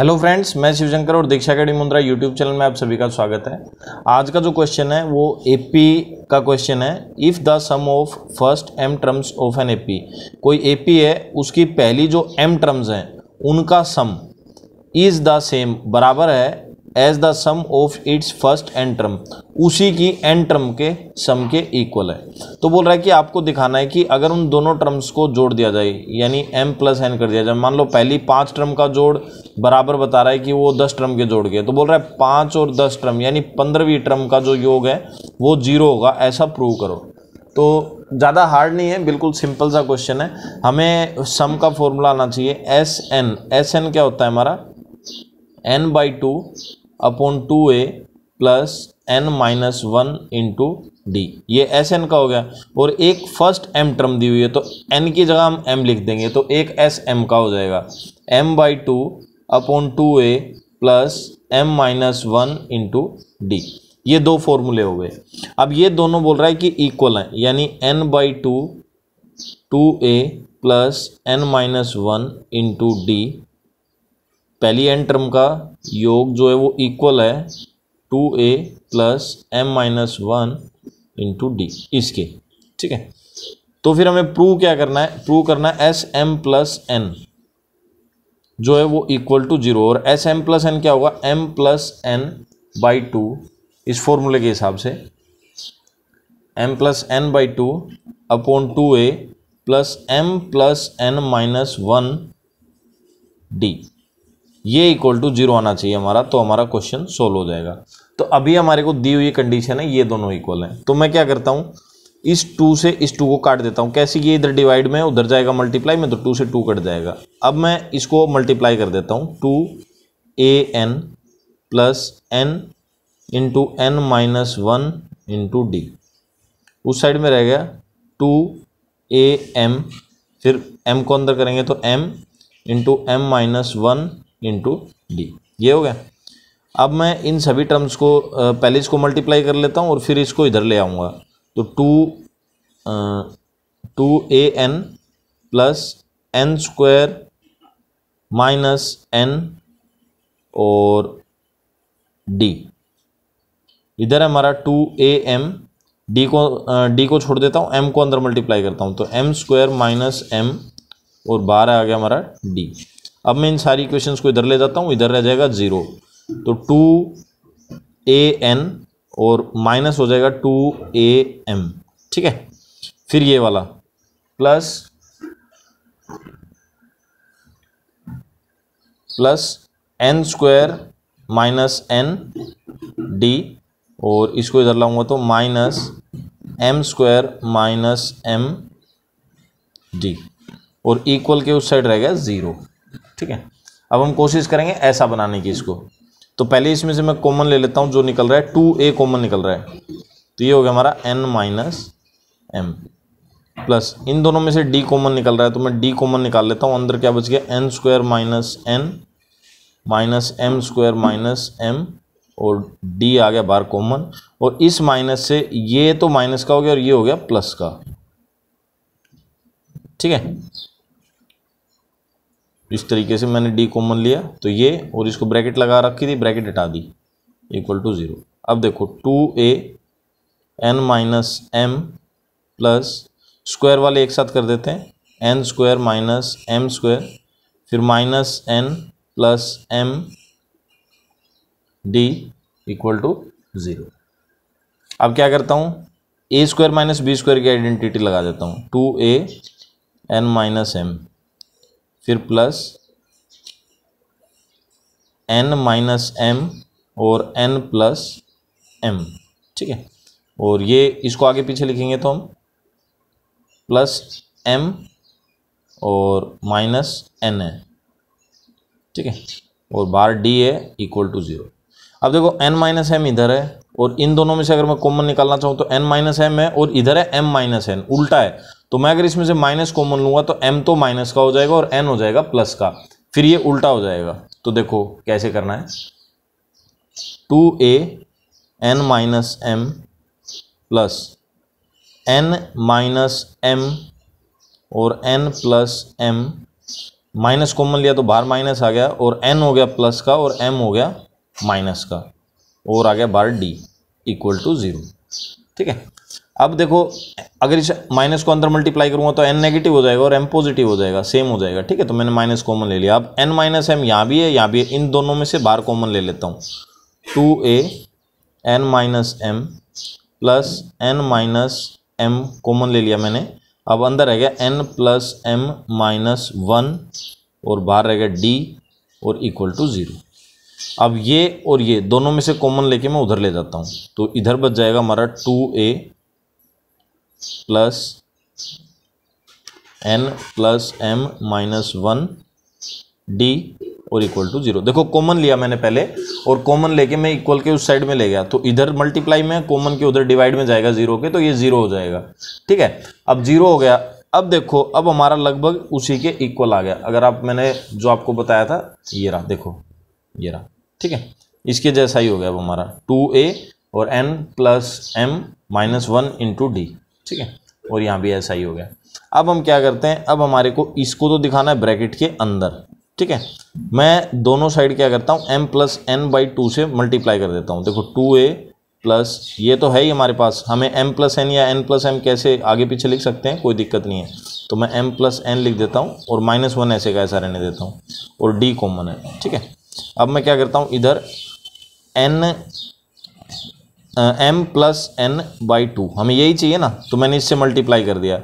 hello friends मैं शिवशंकर और Diksha academy Mundra YouTube channel में आप सभी का स्वागत है आज का जो क्वेश्चन है वो एपी का क्वेश्चन है if the sum of first M terms of an AP कोई एपी है उसकी पहली जो एम टर्म्स हैं उनका सम इज़ द सेम बराबर है as the sum of its first and term उसी की एंड टर्म के सम के इक्वल है तो बोल रहा है कि आपको दिखाना है कि अगर उन दोनों टर्म्स को जोड़ दिया जाए यानी एम प्लस एन कर दिया जाए मान लो पहली पांच टर्म का जोड़ बराबर बता रहा है कि वो दस टर्म के जोड़ के तो बोल रहा है पाँच और दस टर्म यानी पंद्रहवीं टर्म का जो योग है वो जीरो होगा ऐसा प्रूव करो तो ज़्यादा हार्ड नहीं है बिल्कुल सिंपल सा क्वेश्चन है हमें सम का फॉर्मूला आना चाहिए एस एन एस एन क्या होता है हमारा N by two upon two A plus N minus one into D ये एस एन का हो गया और एक फर्स्ट एम टर्म दी हुई है तो एन की जगह हम एम लिख देंगे तो एक एस एम का हो जाएगा M by two upon two A plus M minus one into D ये दो फॉर्मूले हो गए अब ये दोनों बोल रहा है कि इक्वल हैं यानी N by two two A plus N minus one into D पहली एन टर्म का योग जो है वो इक्वल है to A plus M minus one into D इसके ठीक है तो फिर हमें प्रूव क्या करना है प्रूव करना है एस एम प्लस एन जो है वो इक्वल टू जीरो और एस एम प्लस एन क्या होगा M plus N by two इस फॉर्मूले के हिसाब से M plus N by two upon two A plus M plus N minus one D ये इक्वल टू जीरो आना चाहिए हमारा तो हमारा क्वेश्चन सोल्व हो जाएगा तो अभी हमारे को दी हुई कंडीशन है ये दोनों इक्वल हैं तो मैं क्या करता हूँ इस टू से इस टू को काट देता हूँ कैसे ये इधर डिवाइड में उधर जाएगा मल्टीप्लाई में तो टू से टू कट जाएगा अब मैं इसको मल्टीप्लाई कर देता हूँ two A N plus N into N minus one into D उस साइड में रह गया टू ए एम फिर एम को अंदर करेंगे तो M into M minus one into D ये हो गया अब मैं इन सभी टर्म्स को पहले इसको मल्टीप्लाई कर लेता हूँ और फिर इसको इधर ले आऊँगा तो two two A N plus n square minus n और डी इधर हमारा टू ए एम डी को डी को छोड़ देता हूँ एम को अंदर मल्टीप्लाई करता हूँ तो एम स्क्वायर माइनस एम और बारह आ गया हमारा डी अब मैं इन सारी इक्वेशन को इधर ले जाता हूँ इधर रह जाएगा ज़ीरो तो टू ए एन और माइनस हो जाएगा टू ए एम ठीक है फिर ये वाला plus plus n square minus n d और इसको इधर लाऊंगा तो minus m square minus m d और इक्वल के उस साइड रह गया ज़ीरो ठीक है अब हम कोशिश करेंगे ऐसा बनाने की इसको तो पहले इसमें से मैं कॉमन ले लेता हूँ जो निकल रहा है टू ए कॉमन निकल रहा है तो ये हो गया हमारा एन माइनस एम प्लस इन दोनों में से डी कॉमन निकल रहा है तो मैं डी कॉमन निकाल लेता हूँ अंदर क्या बच गया n square minus n minus m square minus m और डी आ गया बार कॉमन और इस माइनस से ये तो माइनस का हो गया और ये हो गया प्लस का ठीक है इस तरीके से मैंने डी कॉमन लिया तो ये और इसको ब्रैकेट लगा रखी थी ब्रैकेट हटा दी इक्वल टू ज़ीरो अब देखो टू ए n minus m plus square वाले एक साथ कर देते हैं n square minus m square फिर minus n plus m d equal to zero अब क्या करता हूँ a square minus b square की आइडेंटिटी लगा देता हूँ टू ए एन माइनस एम फिर प्लस एन माइनस एम और एन प्लस एम ठीक है और ये इसको आगे पीछे लिखेंगे तो हम प्लस एम और माइनस एन है ठीक है और बार डी है इक्वल टू ज़ीरो अब देखो एन माइनस एम इधर है और इन दोनों में से अगर मैं कॉमन निकालना चाहूँ तो एन माइनस एम है और इधर है एम माइनस एन उल्टा है तो मैं अगर इसमें से माइनस कॉमन लूंगा तो एम तो माइनस का हो जाएगा और एन हो जाएगा प्लस का फिर ये उल्टा हो जाएगा तो देखो कैसे करना है to A n minus m plus N minus m और n plus M minus common लिया तो बाहर माइनस आ गया और एन हो गया प्लस का और एम हो गया माइनस का और आ गया bar d equal to zero ठीक है अब देखो अगर इस माइनस को अंदर मल्टीप्लाई करूँगा तो एन नेगेटिव हो जाएगा और एम पॉजिटिव हो जाएगा सेम हो जाएगा ठीक है तो मैंने माइनस कॉमन ले लिया अब एन माइनस एम यहाँ भी है यहाँ भी है इन दोनों में से बाहर कॉमन ले लेता हूँ टू ए n minus m plus N minus m common ले लिया मैंने अब अंदर रह गया n plus M minus one और बाहर रह गया डी और इक्वल टू ज़ीरो अब ये और ये दोनों में से कॉमन लेके मैं उधर ले जाता हूँ तो इधर बच जाएगा हमारा टू ए plus n plus M minus one d और इक्वल टू जीरो देखो कॉमन लिया मैंने पहले और कॉमन लेके मैं इक्वल के उस साइड में ले गया तो इधर मल्टीप्लाई में कॉमन के उधर डिवाइड में जाएगा जीरो के तो ये जीरो हो जाएगा ठीक है अब जीरो हो गया अब देखो अब हमारा लगभग उसी के इक्वल आ गया अगर आप मैंने जो आपको बताया था ये रहा देखो ये रहा ठीक है इसके जैसा ही हो गया अब हमारा टू ए और n plus M minus one into d ठीक है और यहाँ भी ऐसा ही हो गया अब हम क्या करते हैं अब हमारे को इसको तो दिखाना है ब्रैकेट के अंदर ठीक है मैं दोनों साइड क्या करता हूँ m plus N by two से मल्टीप्लाई कर देता हूँ देखो टू ए प्लस ये तो है ही हमारे पास हमें एम प्लस एन या एन प्लस एम कैसे आगे पीछे लिख सकते हैं कोई दिक्कत नहीं है तो मैं एम प्लस एन लिख देता हूँ और माइनस वन ऐसे का ऐसा रहने देता हूँ और डी कॉमन है ठीक है अब मैं क्या करता हूँ इधर n m plus N by two हमें यही चाहिए ना तो मैंने इससे मल्टीप्लाई कर दिया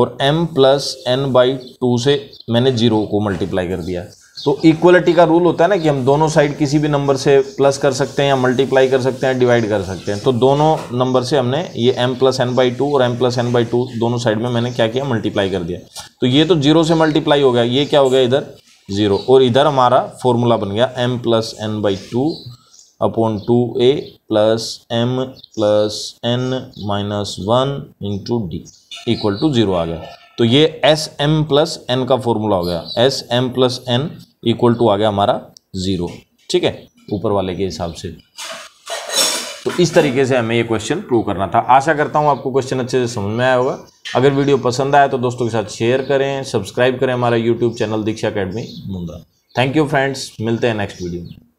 और m plus N by two से मैंने जीरो को मल्टीप्लाई कर दिया तो इक्वलिटी का रूल होता है ना कि हम दोनों साइड किसी भी नंबर से प्लस कर सकते हैं या मल्टीप्लाई कर सकते हैं डिवाइड कर सकते हैं तो दोनों नंबर से हमने ये m plus N by two और m plus N by two दोनों साइड में मैंने क्या किया मल्टीप्लाई कर दिया तो ये तो जीरो से मल्टीप्लाई हो गया ये क्या हो गया इधर ज़ीरो और इधर हमारा फॉर्मूला बन गया m plus N by two upon two A plus M plus N minus one into d equal to zero आ गया तो ये एस एम प्लस एन का फॉर्मूला हो गया s M plus n equal to आ गया हमारा ज़ीरो ठीक है ऊपर वाले के हिसाब से तो इस तरीके से हमें ये क्वेश्चन प्रूव करना था आशा करता हूँ आपको क्वेश्चन अच्छे से समझ में आया होगा अगर वीडियो पसंद आया तो दोस्तों के साथ शेयर करें सब्सक्राइब करें हमारा YouTube channel Diksha academy Munda thank you friends मिलते हैं नेक्स्ट वीडियो में